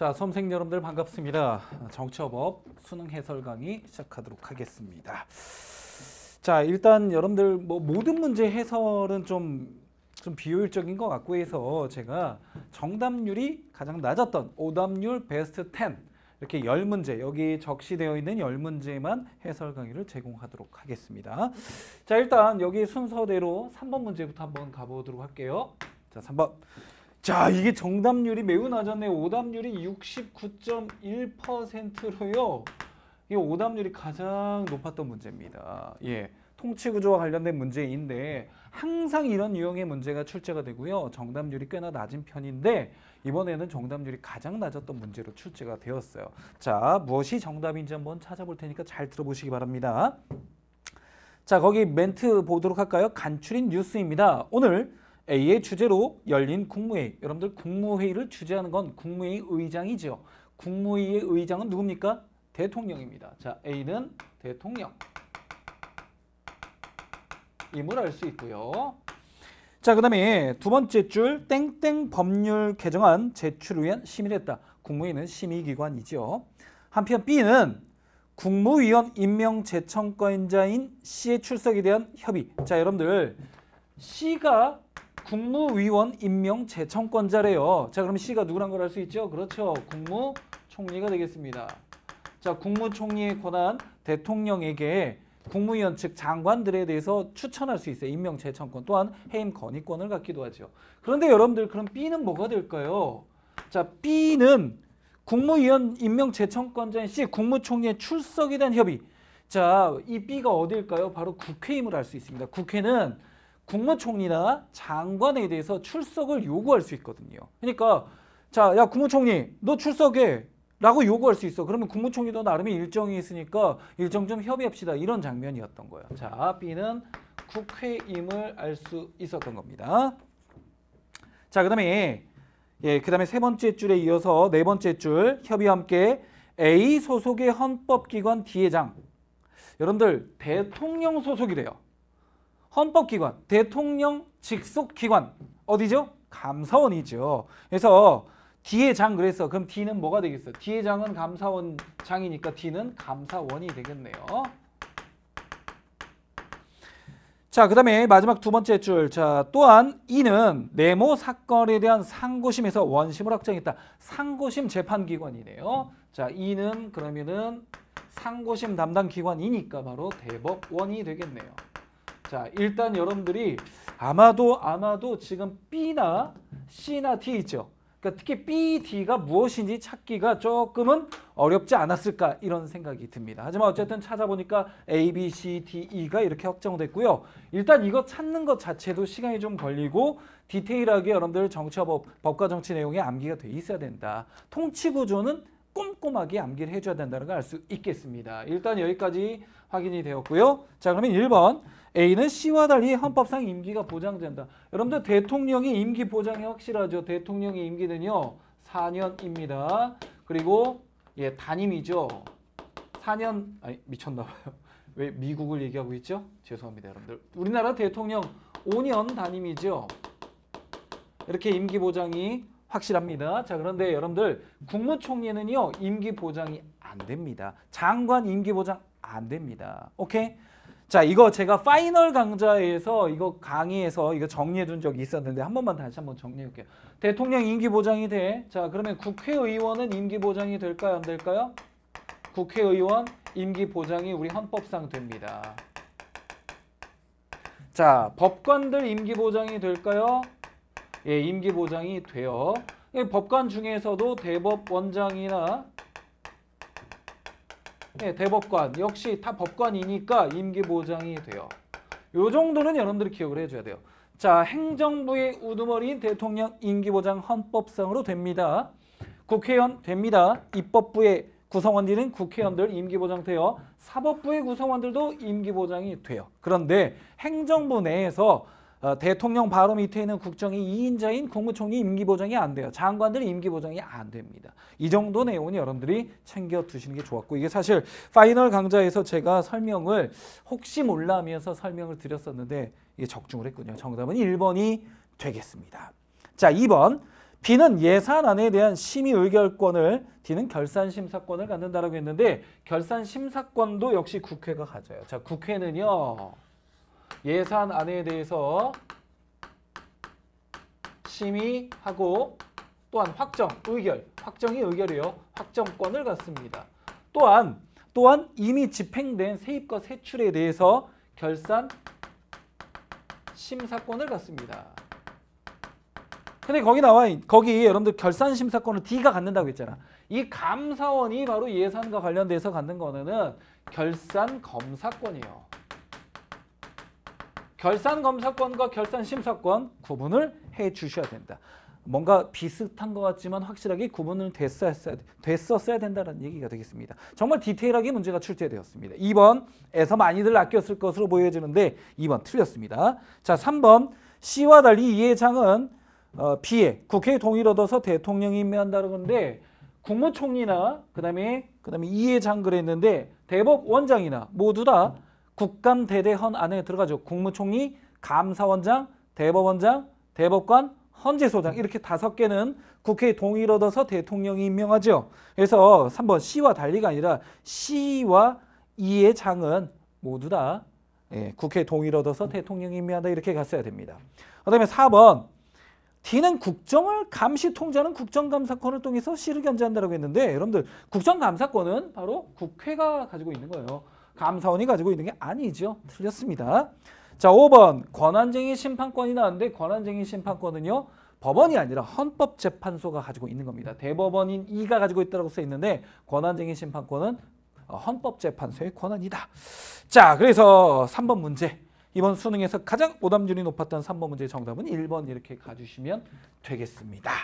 자, 수험생 여러분들 반갑습니다. 정처법 수능 해설 강의 시작하도록 하겠습니다. 자, 일단 여러분들 뭐 모든 문제 해설은 좀, 좀 비효율적인 것 같고 해서 제가 정답률이 가장 낮았던 오답률 베스트 10 이렇게 열문제 여기 적시되어 있는 열문제만 해설 강의를 제공하도록 하겠습니다. 자, 일단 여기 순서대로 3번 문제부터 한번 가보도록 할게요. 자, 3번. 자, 이게 정답률이 매우 낮았네요. 오답률이 69.1%로요. 이 오답률이 가장 높았던 문제입니다. 예. 통치 구조와 관련된 문제인데 항상 이런 유형의 문제가 출제가 되고요. 정답률이 꽤나 낮은 편인데 이번에는 정답률이 가장 낮았던 문제로 출제가 되었어요. 자, 무엇이 정답인지 한번 찾아볼 테니까 잘 들어보시기 바랍니다. 자, 거기 멘트 보도록 할까요? 간추린 뉴스입니다. 오늘 A의 주제로 열린 국무회의. 여러분들 국무회의를 주재하는 건 국무회의 의장이죠. 국무회의의 의장은 누굽니까? 대통령입니다. 자, A는 대통령. 임을 알 수 있고요. 자, 그 다음에 두 번째 줄 땡땡 법률 개정안 제출을 위한 심의했다. 를 국무회의는 심의기관이죠. 한편 B는 국무위원 임명 재청권자인 C의 출석에 대한 협의. 자, 여러분들 C가 국무위원 임명 재청권자래요. 자, 그럼 C가 누구란 걸 알 수 있죠? 그렇죠. 국무총리가 되겠습니다. 자, 국무총리의 권한 대통령에게 국무위원 측 장관들에 대해서 추천할 수 있어요. 임명 재청권 또한 해임 건의권을 갖기도 하죠. 그런데 여러분들 그럼 B는 뭐가 될까요? 자, B는 국무위원 임명 재청권자인 C 국무총리의 출석에 대한 협의. 자, 이 B가 어디일까요? 바로 국회임을 알 수 있습니다. 국회는 국무총리나 장관에 대해서 출석을 요구할 수 있거든요. 그러니까 자, 야 국무총리 너 출석해. 라고 요구할 수 있어. 그러면 국무총리도 나름의 일정이 있으니까 일정 좀 협의합시다. 이런 장면이었던 거예요. 자, B는 국회임을 알 수 있었던 겁니다. 자, 그 다음에 예, 그 다음에 세 번째 줄에 이어서 네 번째 줄협의 함께 A 소속의 헌법기관 d 회장 여러분들 대통령 소속이 래요 헌법기관, 대통령 직속기관 어디죠? 감사원이죠. 그래서 뒤에 장 그래서 그럼 D는 뭐가 되겠어요? D의 장은 감사원 장이니까 D는 감사원이 되겠네요. 자, 그 다음에 마지막 두 번째 줄. 자, 또한 이는 네모 사건에 대한 상고심에서 원심을 확정했다. 상고심 재판기관이네요. 자, 이는 그러면은 상고심 담당 기관이니까 바로 대법원이 되겠네요. 자, 일단 여러분들이 아마도 아마도 지금 B나 C나 D 있죠. 그러니까 특히 B, D가 무엇인지 찾기가 조금은 어렵지 않았을까 이런 생각이 듭니다. 하지만 어쨌든 찾아보니까 A, B, C, D, E가 이렇게 확정됐고요. 일단 이거 찾는 것 자체도 시간이 좀 걸리고 디테일하게 여러분들 정치법, 법과 정치 내용에 암기가 돼 있어야 된다. 통치 구조는 꼼꼼하게 암기를 해줘야 된다는 걸 알 수 있겠습니다. 일단 여기까지 확인이 되었고요. 자 그러면 1번 A는 C와 달리 헌법상 임기가 보장된다. 여러분들 대통령의 임기 보장이 확실하죠. 대통령의 임기는요. 4년입니다. 그리고 예 단임이죠. 4년 아니 미쳤나봐요. 왜 미국을 얘기하고 있죠? 죄송합니다 여러분들. 우리나라 대통령 5년 단임이죠. 이렇게 임기 보장이 확실합니다. 자 그런데 여러분들 국무총리는요 임기 보장이 안 됩니다. 장관 임기 보장 안 됩니다. 오케이? 자 이거 제가 파이널 강좌에서 이거 강의에서 이거 정리해 둔 적이 있었는데 한 번만 다시 한 번 정리해 볼게요. 대통령 임기 보장이 돼. 자 그러면 국회의원은 임기 보장이 될까요 안 될까요? 국회의원 임기 보장이 우리 헌법상 됩니다. 자 법관들 임기 보장이 될까요? 예, 임기 보장이 되어 예, 법관 중에서도 대법원장이나 예, 대법관 역시 다 법관이니까 임기 보장이 되어 요 정도는 여러분들이 기억을 해줘야 돼요. 자, 행정부의 우두머리인 대통령 임기 보장 헌법상으로 됩니다. 국회의원 됩니다. 입법부의 구성원들은 국회의원들 임기 보장돼요. 사법부의 구성원들도 임기 보장이 돼요. 그런데 행정부 내에서 어, 대통령 바로 밑에 있는 국정이 2인자인 국무총리 임기 보정이안 돼요. 장관들 임기 보정이안 됩니다. 이 정도 내용은 여러분들이 챙겨 두시는 게 좋았고 이게 사실 파이널 강좌에서 제가 설명을 혹시 몰라 하면서 설명을 드렸었는데 이게 적중을 했군요. 정답은 1번이 되겠습니다. 자 2번 B는 예산안에 대한 심의 의결권을 D는 결산심사권을 갖는다라고 했는데 결산심사권도 역시 국회가 가져요. 자 국회는요. 예산안에 대해서 심의하고 또한 확정, 의결, 확정이 의결이요. 확정권을 갖습니다. 또한 또한 이미 집행된 세입과 세출에 대해서 결산 심사권을 갖습니다. 근데 거기 나와 거기 여러분들 결산 심사권을 D가 갖는다고 했잖아. 이 감사원이 바로 예산과 관련돼서 갖는 거는 결산 검사권이에요. 결산 검사권과 결산 심사권 구분을 해 주셔야 된다. 뭔가 비슷한 것 같지만 확실하게 구분을 됐었어야, 됐었어야 된다는 얘기가 되겠습니다. 정말 디테일하게 문제가 출제되었습니다. 2번에서 많이들 아꼈을 것으로 보여지는데 2번 틀렸습니다. 자 3번 C와 달리 이해 장은 어, B에 국회 동의를 얻어서 대통령이 임명한다는 건데 국무총리나 그다음에 그다음에 이해장 그랬는데 대법원장이나 모두 다 국감대대헌 안에 들어가죠. 국무총리, 감사원장, 대법원장, 대법관, 헌재소장 이렇게 다섯 개는 국회 동의를 얻어서 대통령이 임명하죠. 그래서 3번 C와 달리가 아니라 C와 이의 장은 모두 다 예, 국회 동의를 얻어서 대통령이 임명한다 이렇게 갔어야 됩니다. 그 다음에 4번 D는 국정을 감시 통제하는 국정감사권을 통해서 C를 견제한다고 했는데 여러분들 국정감사권은 바로 국회가 가지고 있는 거예요. 감사원이 가지고 있는 게 아니죠. 틀렸습니다. 자, 5번 권한쟁의 심판권이 나왔는데 권한쟁의 심판권은요. 법원이 아니라 헌법재판소가 가지고 있는 겁니다. 대법원인 이가 가지고 있다고 써 있는데 권한쟁의 심판권은 어, 헌법재판소의 권한이다. 자, 그래서 3번 문제. 이번 수능에서 가장 오답률이 높았던 3번 문제의 정답은 1번 이렇게 가주시면 되겠습니다.